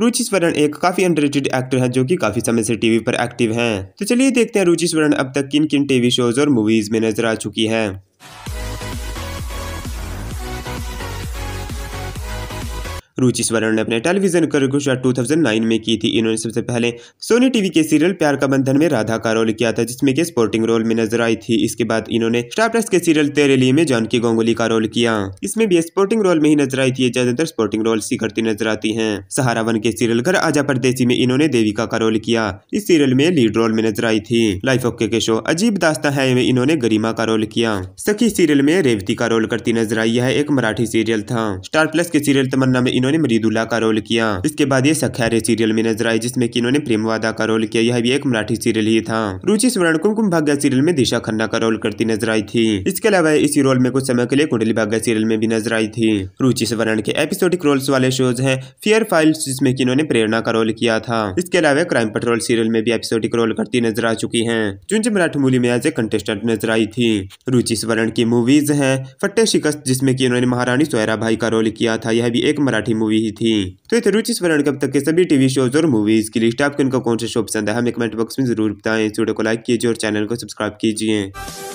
रुचि स्वरण एक काफी underrated actor है जो कि काफी समय से टीवी पर एक्टिव हैं तो चलिए देखते हैं रुचि स्वरण अब तक किन किन टीवी शोज और मूवीज में नजर आ चुकी हैं रुचि स्वरण ने अपने टेलीविजन करियर शुरुआत 2009 में की थी इन्होंने सबसे पहले सोनी टीवी के सीरियल प्यार का बंधन में राधा का रोल किया था जिसमें के स्पोर्टिंग रोल में नजर आई थी इसके बाद इन्होंने स्टार प्लस के सीरियल तेरे लिए में जानकी गोंगुली का रोल किया इसमें भी स्पोर्टिंग रोल में ही नजर आई थी ज्यादातर स्पोर्टिंग रोल सी करती नजर आती है सहारा वन के सीरियल घर आजा परदेसी में इन्होंने देविका का रोल किया इस सीरियल में लीड रोल में नजर आई थी लाइफ ऑफ के शो अजीब दास्ता है में इन्होंने गरिमा का रोल किया सखी सीरियल में रेवती का रोल करती नजर आई यह एक मराठी सीरियल था स्टार प्लस के सीरियल तमन्ना में इन्होंने मरीदुल्ला का रोल किया इसके बाद ये सख्यारे सीरियल में नजर आई जिसमें की इन्होंने प्रेम वादा का रोल किया यह भी एक मराठी सीरियल ही था रुचि स्वर्ण कुमकुम भाग्य सीरियल में दिशा खन्ना का रोल करती नजर आई थी इसके अलावा इसी रोल में कुछ समय के लिए कुंडली भाग्य सीरियल में भी नजर आई थी रुचि स्वर्ण के एपिसोडिक रोल्स वाले शोज है फियर फाइल्स जिसमें की इन्होंने प्रेरणा का रोल किया था इसके अलावा क्राइम पेट्रोल सीरियल में भी एपिसोडिक रोल करती नजर आ चुकी है चुंज मराठी मूवी में एज ए कंटेस्टेंट नजर आई थी रुचि स्वर्ण की मूवीज है फट्टे शिकस्त जिसमें की इन्होंने महारानी सोयरा भाई का रोल किया था यह भी एक मराठी वाली मूवी थी तो इतने रुचि स्वर्ण कब तक के सभी टीवी शोज और मूवीज की लिस्ट आपको इनका कौन सा शो पसंद है हमें कमेंट बॉक्स में जरूर बताएं इस वीडियो को लाइक कीजिए और चैनल को सब्सक्राइब कीजिए